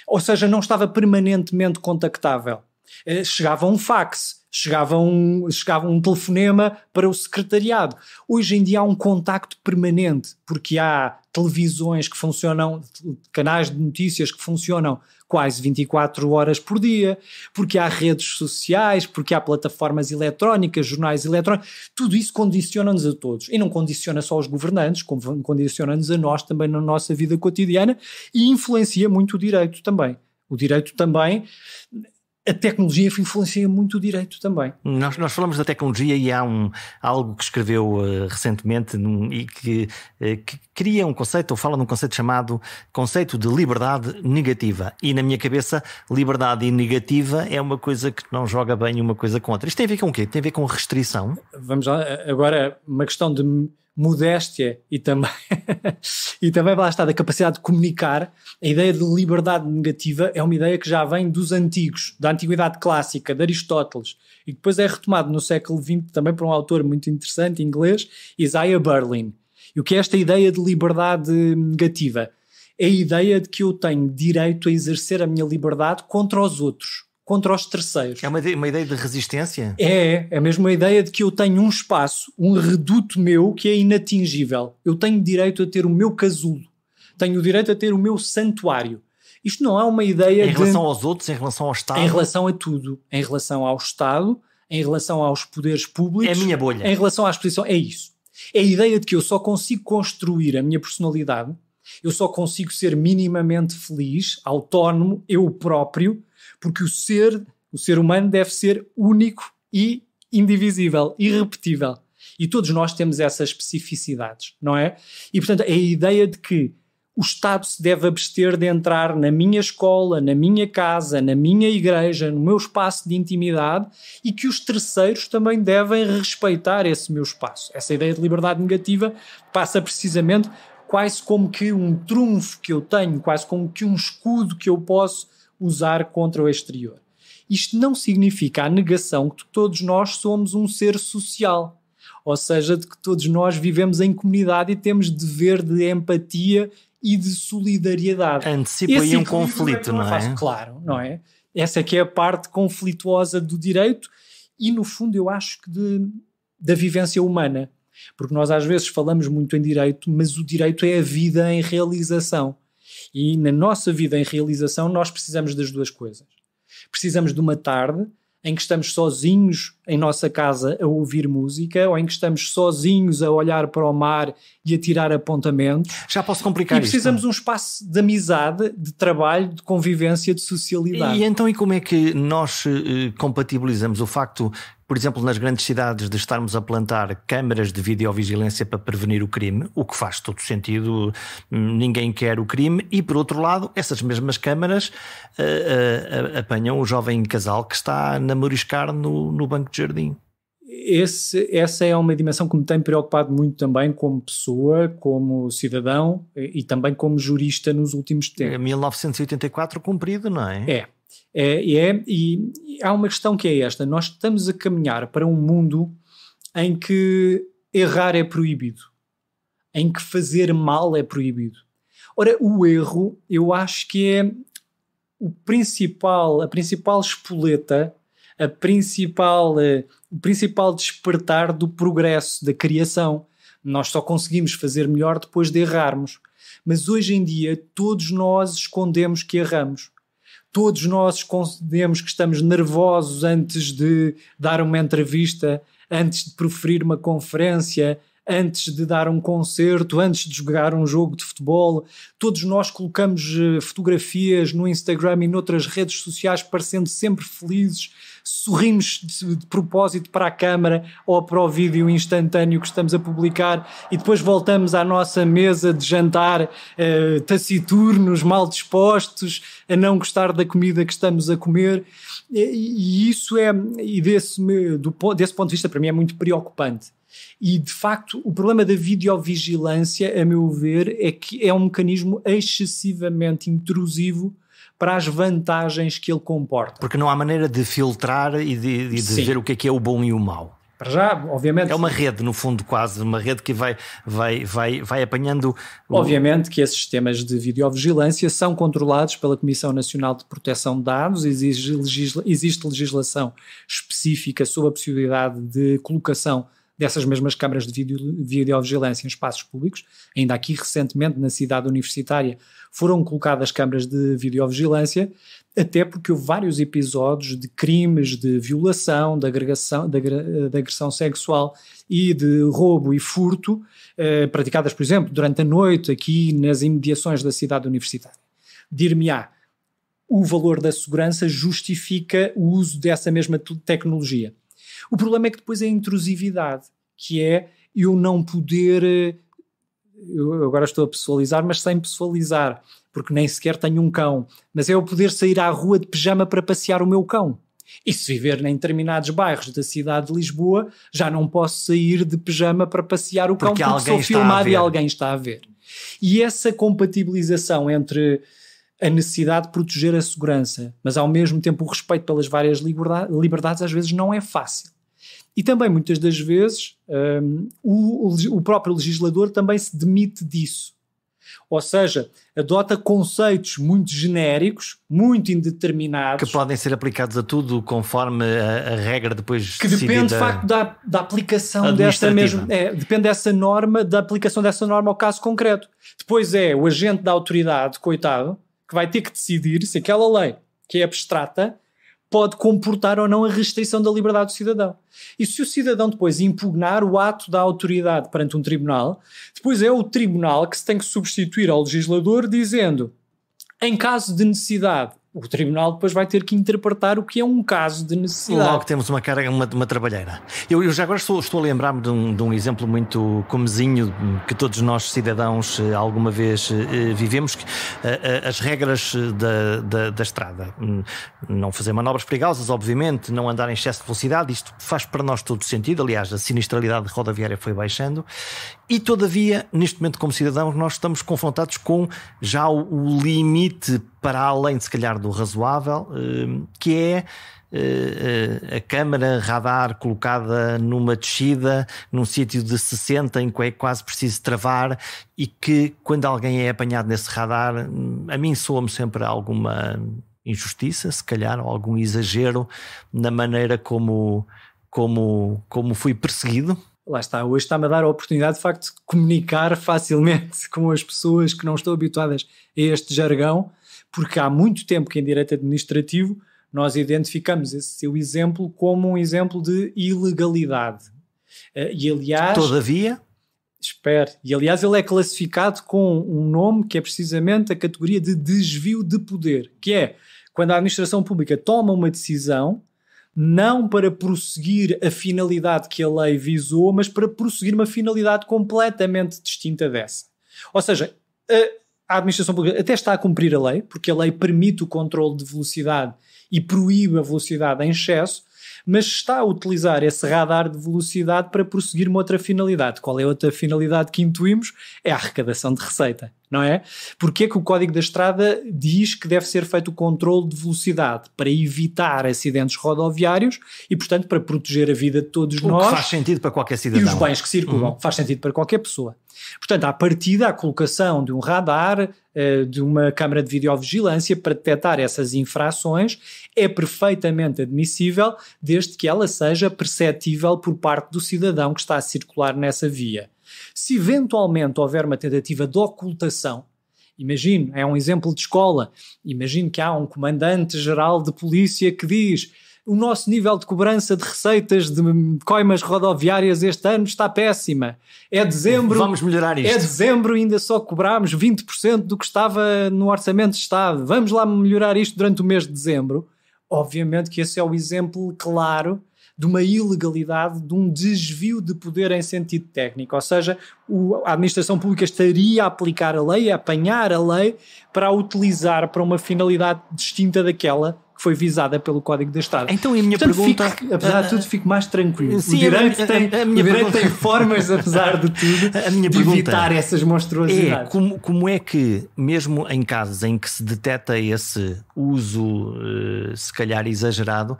Ou seja, não estava permanentemente contactável. Eh, chegava um fax, chegava um, chegava um telefonema para o secretariado. Hoje em dia há um contacto permanente, porque há televisões que funcionam, canais de notícias que funcionam quase 24 horas por dia, porque há redes sociais, porque há plataformas eletrónicas, jornais eletrónicos, tudo isso condiciona-nos a todos. E não condiciona só os governantes, condiciona-nos a nós também na nossa vida cotidiana e influencia muito o direito também. O direito também a tecnologia influencia muito o direito também. Nós, nós falamos da tecnologia e há um, algo que escreveu uh, recentemente num, e que, uh, que, cria um conceito, ou fala num conceito chamado conceito de liberdade negativa. E na minha cabeça, liberdade negativa é uma coisa que não joga bem uma coisa contra. Isto tem a ver com o quê? Tem a ver com restrição? Vamos lá, agora uma questão de modéstia e também, e também lá está, da capacidade de comunicar, a ideia de liberdade negativa é uma ideia que já vem dos antigos, da antiguidade clássica, de Aristóteles, e depois é retomado no século XX também por um autor muito interessante inglês, Isaiah Berlin. E o que é esta ideia de liberdade negativa? É a ideia de que eu tenho direito a exercer a minha liberdade contra os outros contra os terceiros. É uma ideia, uma ideia de resistência? É, é mesmo a ideia de que eu tenho um espaço, um reduto meu que é inatingível. Eu tenho direito a ter o meu casulo, tenho o direito a ter o meu santuário. Isto não é uma ideia. Em relação de... aos outros, em relação ao Estado? Em relação a tudo. Em relação ao Estado, em relação aos poderes públicos. É a minha bolha. Em relação à exposição, é isso. É a ideia de que eu só consigo construir a minha personalidade, eu só consigo ser minimamente feliz, autónomo, eu próprio, porque o ser, o ser humano deve ser único e indivisível, irrepetível. E todos nós temos essas especificidades, não é? E portanto, é a ideia de que o Estado se deve abster de entrar na minha escola, na minha casa, na minha igreja, no meu espaço de intimidade e que os terceiros também devem respeitar esse meu espaço. Essa ideia de liberdade negativa passa precisamente quase como que um trunfo que eu tenho, quase como que um escudo que eu posso usar contra o exterior. Isto não significa a negação de que todos nós somos um ser social, ou seja, de que todos nós vivemos em comunidade e temos dever de empatia e de solidariedade. Antecipa aí um conflito, é não, não é? Claro, não é? Essa é que é a parte conflituosa do direito e, no fundo, eu acho que de, da vivência humana. Porque nós às vezes falamos muito em direito, mas o direito é a vida em realização. E na nossa vida em realização, nós precisamos das duas coisas. Precisamos de uma tarde em que estamos sozinhos em nossa casa a ouvir música ou em que estamos sozinhos a olhar para o mar e a tirar apontamentos. Já posso complicar E precisamos de é? um espaço de amizade, de trabalho, de convivência, de socialidade. E, então e como é que nós eh, compatibilizamos o facto por exemplo, nas grandes cidades, de estarmos a plantar câmaras de videovigilância para prevenir o crime, o que faz todo sentido, hum, ninguém quer o crime, e por outro lado, essas mesmas câmaras uh, uh, apanham o jovem casal que está a namoriscar no, no banco de jardim. Esse, essa é uma dimensão que me tem preocupado muito também como pessoa, como cidadão e, também como jurista nos últimos é tempos. É 1984 cumprido, não é? É. É, é e, e há uma questão que é esta: nós estamos a caminhar para um mundo em que errar é proibido, em que fazer mal é proibido. Ora, o erro, eu acho que é o principal, a principal espoleta a principal, eh, o principal despertar do progresso, da criação. Nós só conseguimos fazer melhor depois de errarmos. Mas hoje em dia, todos nós escondemos que erramos. Todos nós escondemos que estamos nervosos antes de dar uma entrevista, antes de proferir uma conferência, antes de dar um concerto, antes de jogar um jogo de futebol. Todos nós colocamos eh, fotografias no Instagram e noutras redes sociais parecendo sempre felizes, sorrimos de, propósito para a câmara ou para o vídeo instantâneo que estamos a publicar e depois voltamos à nossa mesa de jantar eh, taciturnos, mal dispostos, a não gostar da comida que estamos a comer. E, e isso é, e desse, do, desse ponto de vista, para mim, é muito preocupante. E de facto, o problema da videovigilância, a meu ver, é que é um mecanismo excessivamente intrusivo para as vantagens que ele comporta. Porque não há maneira de filtrar e de, de, de o que é que é o bom e o mau. Para já, obviamente. É uma rede, no fundo, quase, uma rede que vai, vai, vai, vai apanhando. O... Obviamente que esses sistemas de videovigilância são controlados pela Comissão Nacional de Proteção de Dados, exige, legisla, existe legislação específica sobre a possibilidade de colocação dessas mesmas câmaras de video, videovigilância em espaços públicos. Ainda aqui, recentemente, na cidade universitária, foram colocadas câmaras de videovigilância, até porque houve vários episódios de crimes de violação, de, agregação, de, de agressão sexual e de roubo e furto, eh, praticadas, por exemplo, durante a noite aqui nas imediações da cidade universitária. Dir-me-á, o valor da segurança justifica o uso dessa mesma tecnologia. O problema é que depois é a intrusividade, que é eu não poder. Eh, eu agora estou a pessoalizar, mas sem pessoalizar, porque nem sequer tenho um cão. Mas é eu poder sair à rua de pijama para passear o meu cão. E se viver em determinados bairros da cidade de Lisboa, já não posso sair de pijama para passear o cão porque, porque sou filmado e alguém está a ver. E essa compatibilização entre a necessidade de proteger a segurança, mas ao mesmo tempo o respeito pelas várias liberdades, às vezes não é fácil. E também, muitas das vezes, um, o, o próprio legislador também se demite disso. Ou seja, adota conceitos muito genéricos, muito indeterminados. Que podem ser aplicados a tudo conforme a, a regra depois Que depende, de facto, da, da aplicação desta mesma. É, depende dessa norma, da aplicação dessa norma ao caso concreto. Depois é o agente da autoridade, coitado, que vai ter que decidir se aquela lei, que é abstrata, pode comportar ou não a restrição da liberdade do cidadão. E se o cidadão depois impugnar o ato da autoridade perante um tribunal, depois é o tribunal que se tem que substituir ao legislador dizendo: em caso de necessidade o tribunal depois vai ter que interpretar o que é um caso de necessidade. Logo temos uma carga, uma, uma trabalheira. Eu, eu já agora estou, estou a lembrar-me de, um, de um, exemplo muito comezinho que todos nós cidadãos eh, alguma vez eh, eh, vivemos, que, as regras da, da, da, estrada. Hum, não fazer manobras perigosas, obviamente, não andar em excesso de velocidade, isto faz para nós todo sentido, aliás, a sinistralidade rodoviária foi baixando e todavia, neste momento como cidadãos, nós estamos confrontados com já o, o limite para além, se calhar, do razoável, eh, que é eh, eh, a câmara radar colocada numa descida, num sítio de 60 em que é quase preciso travar e que quando alguém é apanhado nesse radar, a mim soa-me sempre alguma injustiça, se calhar, ou algum exagero na maneira como, como, como fui perseguido. Lá está, hoje está-me a dar a oportunidade de facto de comunicar facilmente com as pessoas que não estão habituadas a este jargão porque há muito tempo que em direito administrativo nós identificamos esse seu exemplo como um exemplo de ilegalidade. Eh, e aliás. Todavia. Espere. E aliás, ele é classificado com um nome que é precisamente a categoria de desvio de poder, que é quando a administração pública toma uma decisão, não para prosseguir a finalidade que a lei visou, mas para prosseguir uma finalidade completamente distinta dessa. Ou seja, eh, a administração pública até está a cumprir a lei, porque a lei permite o controle de velocidade e proíbe a velocidade em excesso, mas está a utilizar esse radar de velocidade para prosseguir uma outra finalidade. Qual é a outra finalidade que intuímos? É a arrecadação de receita não é? Porque é que o Código da Estrada diz que deve ser feito o controle de velocidade para evitar acidentes rodoviários e, portanto, para proteger a vida de todos o nós. Que faz sentido para qualquer cidadão. E os bens que circulam. Uhum. Faz sentido para qualquer pessoa. Portanto, à partida, a colocação de um radar, eh, de uma câmara de videovigilância para detectar essas infrações é perfeitamente admissível, desde que ela seja perceptível por parte do cidadão que está a circular nessa via. Se eventualmente houver uma tentativa de ocultação, imagino, é um exemplo de escola, imagino que há um comandante-geral de polícia que diz o nosso nível de cobrança de receitas de coimas rodoviárias este ano está péssima. É dezembro. Vamos melhorar é isto. É dezembro e ainda só cobramos 20% do que estava no orçamento de Estado. Vamos lá melhorar isto durante o mês de dezembro. Obviamente que esse é o exemplo claro de uma ilegalidade, de um desvio de poder em sentido técnico. Ou seja, o, a administração pública estaria a aplicar a lei, a apanhar a lei, para a utilizar para uma finalidade distinta daquela que foi visada pelo Código de Estado. Então, a minha Portanto, pergunta. Fico, apesar de ah, tudo, fico mais tranquilo. Sim, o direito, a, tem, a, a minha o direito tem formas, apesar de tudo, a minha de evitar essas monstruosidades. É, como, como é que, mesmo em casos em que se detecta esse uso, eh, se calhar exagerado,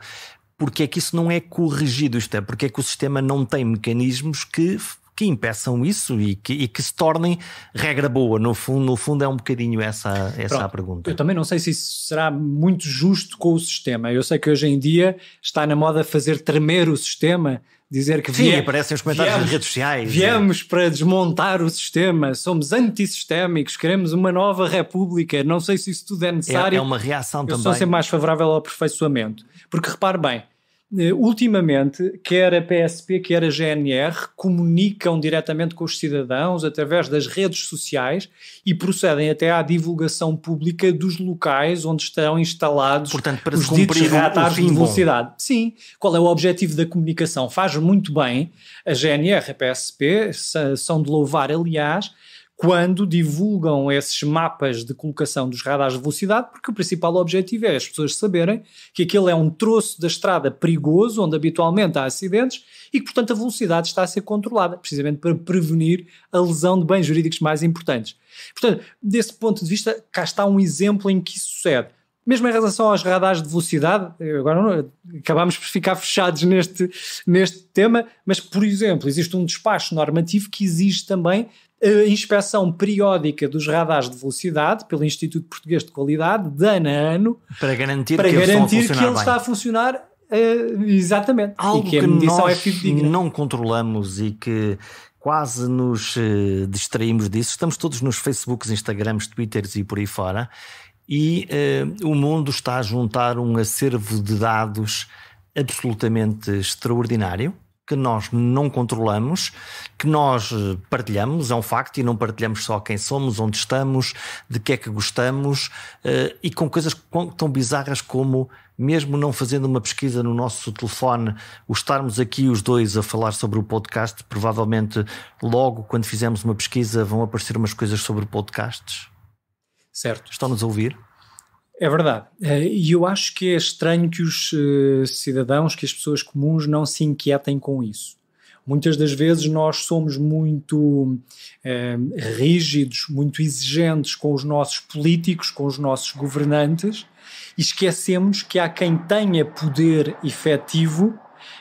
porque é que isso não é corrigido, isto é, porque é que o sistema não tem mecanismos que, que impeçam isso e que, e que se tornem regra boa. No fundo, no fundo é um bocadinho essa, essa Pronto, a pergunta. Eu também não sei se isso será muito justo com o sistema. Eu sei que hoje em dia está na moda fazer tremer o sistema, dizer que Sim, vier, aparecem os comentários viemos, nas redes sociais. Né? Viemos é. para desmontar o sistema, somos antissistémicos, queremos uma nova república. Não sei se isso tudo é, é necessário. É, é uma reação eu também. Eu sou sempre mais favorável ao aperfeiçoamento. Porque repare bem, eh, ultimamente, quer a PSP, quer a GNR, comunicam diretamente com os cidadãos através das redes sociais e procedem até à divulgação pública dos locais onde estão instalados Portanto, para os cumprir ditos radares de velocidade. Sim. Qual é o objetivo da comunicação? Faz muito bem. A GNR, a PSP, são de louvar, aliás, quando divulgam esses mapas de colocação dos radares de velocidade, porque o principal objetivo é as pessoas saberem que aquele é um troço da estrada perigoso, onde habitualmente há acidentes, e que, portanto, a velocidade está a ser controlada, precisamente para prevenir a lesão de bens jurídicos mais importantes. Portanto, desse ponto de vista, cá está um exemplo em que isso sucede. Mesmo em relação aos radares de velocidade, eh, agora não, acabamos por ficar fechados neste, neste tema, mas, por exemplo, existe um despacho normativo que exige também a inspeção periódica dos radares de velocidade pelo Instituto Português de Qualidade, de ano a ano, para garantir para que, garantir ele, que ele está a funcionar Uh, exatamente. Algo que, que, é nós é não controlamos e que quase nos uh, distraímos disso. Estamos todos nos Facebooks, Instagrams, Twitters e por aí fora. E uh, o mundo está a juntar um acervo de dados absolutamente extraordinário que nós não controlamos, que nós eh, partilhamos, é um facto, e não partilhamos só quem somos, onde estamos, de que é que gostamos, eh, e com coisas tão bizarras como, mesmo não fazendo uma pesquisa no nosso telefone, o estarmos aqui os dois a falar sobre o podcast, provavelmente logo quando fizermos uma pesquisa vão aparecer umas coisas sobre podcasts. Certo. Estão-nos a ouvir? É verdade. Eh, e eu acho que é estranho que os eh, cidadãos, que as pessoas comuns não se inquietem com isso. Muitas das vezes nós somos muito eh, rígidos, muito exigentes com os nossos políticos, com os nossos governantes, e esquecemos que há quem tenha poder efetivo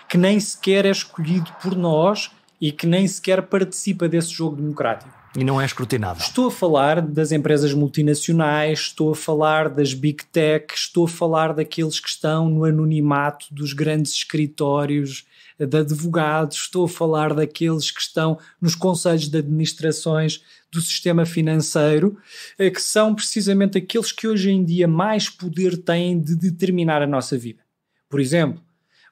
que nem sequer é escolhido por nós e que nem sequer participa desse jogo democrático. E não é escrutinado. Estou a falar das empresas multinacionais, estou a falar das big tech, estou a falar daqueles que estão no anonimato dos grandes escritórios de advogados, estou a falar daqueles que estão nos conselhos de administrações do sistema financeiro, eh, que são precisamente aqueles que hoje em dia mais poder têm de determinar a nossa vida. Por exemplo,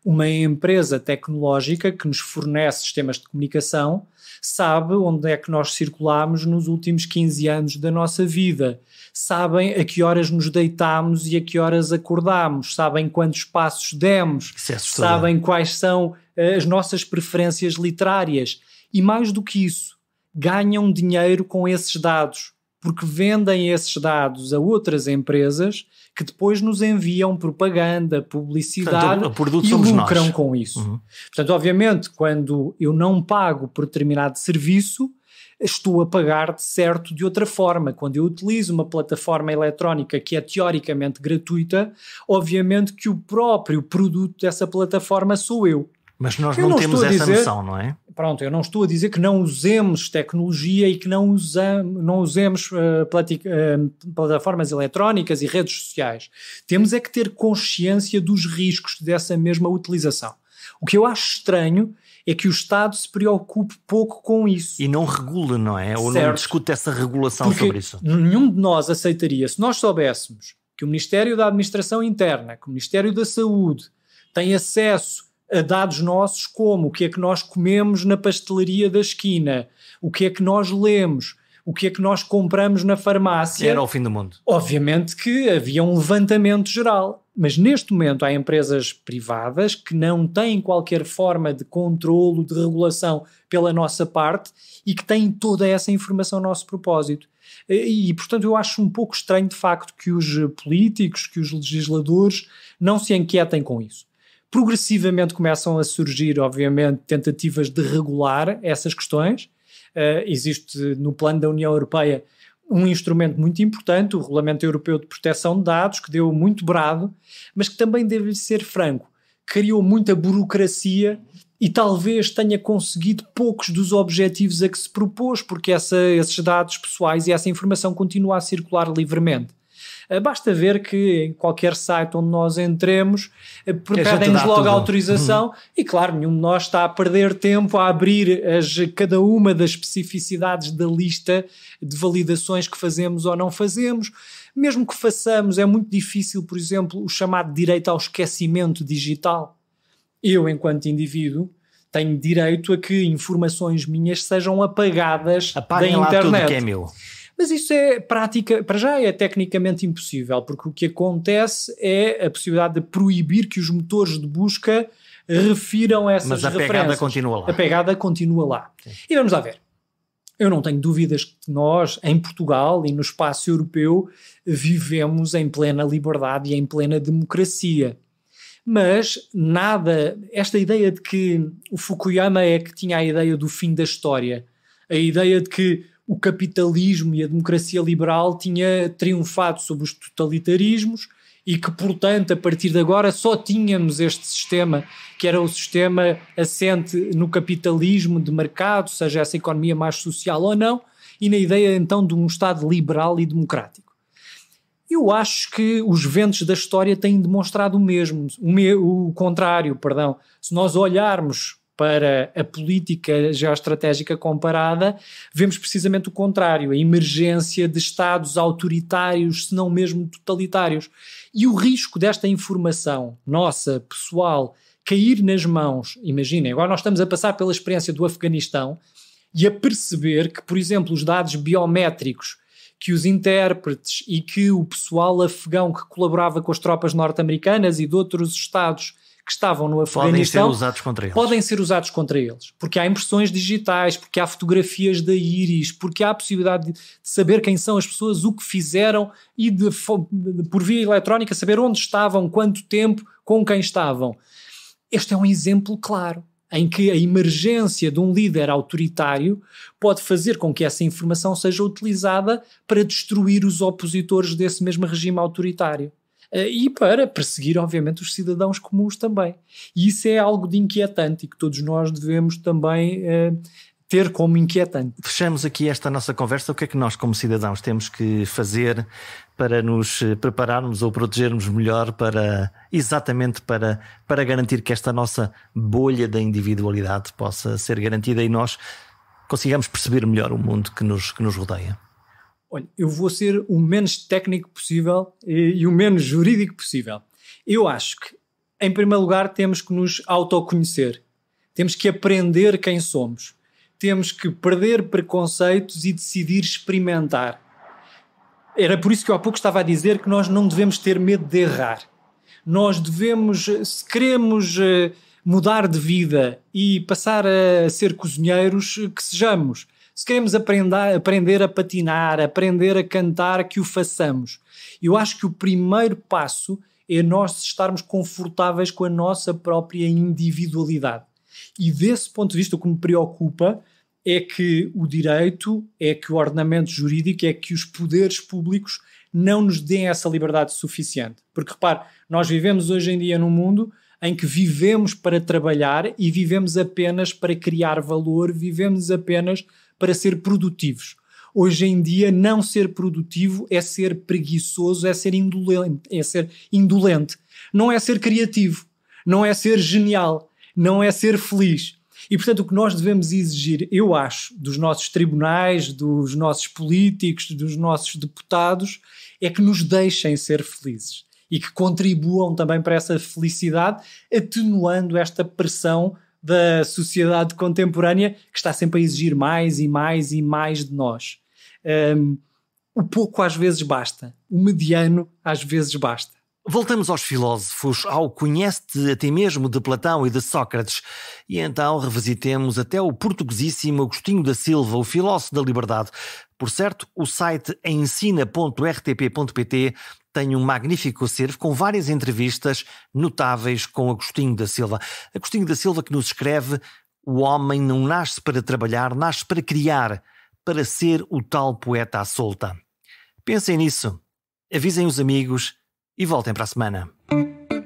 uma empresa tecnológica que nos fornece sistemas de comunicação sabe onde é que nós circulamos nos últimos 15 anos da nossa vida, sabem a que horas nos deitámos e a que horas acordámos, sabem quantos passos demos, é sabem quais são eh, as nossas preferências literárias e mais do que isso, ganham dinheiro com esses dados porque vendem esses dados a outras empresas que depois nos enviam propaganda, publicidade Portanto, e lucram nós. com isso. Uhum. Portanto, obviamente, quando eu não pago por determinado serviço, estou a pagar de certo de outra forma. Quando eu utilizo uma plataforma eletrónica que é teoricamente gratuita, obviamente que o próprio produto dessa plataforma sou eu. Mas nós não, não, temos essa noção, não é? Pronto, eu não estou a dizer que não usemos tecnologia e que não, usam, não usemos uh, uh, plataformas eletrónicas e redes sociais. Temos é que ter consciência dos riscos dessa mesma utilização. O que eu acho estranho é que o Estado se preocupe pouco com isso. E não regula, não é? Ou certo. não discute essa regulação Porque sobre isso. Nenhum de nós aceitaria, se nós soubéssemos que o Ministério da Administração Interna, que o Ministério da Saúde tem acesso a dados nossos como o que é que nós comemos na pastelaria da esquina, o que é que nós lemos, o que é que nós compramos na farmácia. era o fim do mundo. Obviamente que havia um levantamento geral, mas neste momento há empresas privadas que não têm qualquer forma de controlo, de regulação pela nossa parte e que têm toda essa informação ao nosso propósito. E, portanto, eu acho um pouco estranho de facto que os políticos, que os legisladores não se inquietem com isso. Progressivamente começam a surgir, obviamente, tentativas de regular essas questões. Uh, existe no plano da União Europeia um instrumento muito importante, o Regulamento Europeu de Proteção de Dados, que deu muito brado, mas que também deve ser franco, criou muita burocracia e talvez tenha conseguido poucos dos objetivos a que se propôs, porque essa, esses dados pessoais e essa informação continua a circular livremente. Eh, basta ver que em qualquer site onde nós entremos, eh, pedem-nos logo tudo. autorização hum. e, claro, nenhum de nós está a perder tempo a abrir as, cada uma das especificidades da lista de validações que fazemos ou não fazemos mesmo que façamos, é muito difícil, por exemplo, o chamado direito ao esquecimento digital. Eu, enquanto indivíduo, tenho direito a que informações minhas sejam apagadas Apaguem da internet. Lá tudo que é meu. Mas isso é prática, para já é tecnicamente impossível, porque o que acontece é a possibilidade de proibir que os motores de busca refiram essas Mas a referências. pegada continua lá. A pegada continua lá. Sim. E vamos lá ver. Eu não tenho dúvidas que nós, em Portugal e no espaço europeu, vivemos em plena liberdade e em plena democracia. Mas nada, esta ideia de que o Fukuyama é que tinha a ideia do fim da história, a ideia de que o capitalismo e a democracia liberal tinha triunfado sobre os totalitarismos e que, portanto, a partir de agora só tínhamos este sistema, que era o sistema assente no capitalismo de mercado, seja essa economia mais social ou não, e na ideia então de um Estado liberal e democrático. Eu acho que os ventos da história têm demonstrado o mesmo, o, me, o contrário, perdão. Se nós olharmos para a política geoestratégica comparada, vemos precisamente o contrário, a emergência de Estados autoritários, se não mesmo totalitários. E o risco desta informação nossa, pessoal, cair nas mãos, imaginem, agora nós estamos a passar pela experiência do Afeganistão e a perceber que, por exemplo, os dados biométricos que os intérpretes e que o pessoal afegão que colaborava com as tropas norte-americanas e de outros estados que estavam no Afeganistão podem ser usados contra eles. Podem ser usados contra eles, porque há impressões digitais, porque há fotografias da íris, porque há a possibilidade de saber quem são as pessoas, o que fizeram e de, por via eletrónica saber onde estavam, quanto tempo, com quem estavam. Este é um exemplo claro em que a emergência de um líder autoritário pode fazer com que essa informação seja utilizada para destruir os opositores desse mesmo regime autoritário. Eh, e para perseguir, obviamente, os cidadãos comuns também. E isso é algo de inquietante e que todos nós devemos também eh, ter como inquietante. Fechamos aqui esta nossa conversa. O que é que nós, como cidadãos, temos que fazer para nos eh, prepararmos ou protegermos melhor para exatamente para, para garantir que esta nossa bolha da individualidade possa ser garantida e nós consigamos perceber melhor o mundo que nos, que nos rodeia? olha, eu vou ser o menos técnico possível e, e o menos jurídico possível. Eu acho que, em primeiro lugar, temos que nos autoconhecer, temos que aprender quem somos, temos que perder preconceitos e decidir experimentar. Era por isso que eu há pouco estava a dizer que nós não devemos ter medo de errar. Nós devemos, se queremos eh, mudar de vida e passar a ser cozinheiros, que sejamos se queremos aprender, aprender a patinar, aprender a cantar, que o façamos. Eu acho que o primeiro passo é nós estarmos confortáveis com a nossa própria individualidade. E desse ponto de vista, o que me preocupa é que o direito, é que o ordenamento jurídico, é que os poderes públicos não nos deem essa liberdade suficiente. Porque repare, nós vivemos hoje em dia num mundo em que vivemos para trabalhar e vivemos apenas para criar valor, vivemos apenas para ser produtivos. Hoje em dia, não ser produtivo é ser preguiçoso, é ser indolente, é ser indolente. Não é ser criativo, não é ser genial, não é ser feliz. E portanto, o que nós devemos exigir, eu acho, dos nossos tribunais, dos nossos políticos, dos nossos deputados, é que nos deixem ser felizes e que contribuam também para essa felicidade, atenuando esta pressão da sociedade contemporânea que está sempre a exigir mais e mais e mais de nós. Um, o pouco às vezes basta, o mediano às vezes basta. Voltamos aos filósofos, ao Conhece-te a ti mesmo de Platão e de Sócrates. E então revisitemos até o portuguesíssimo Agostinho da Silva, o filósofo da liberdade. Por certo, o site ensina.rtp.pt tem um magnífico acervo com várias entrevistas notáveis com Agostinho da Silva. Agostinho da Silva que nos escreve: O homem não nasce para trabalhar, nasce para criar, para ser o tal poeta à solta. Pensem nisso, avisem os amigos e voltem para a semana.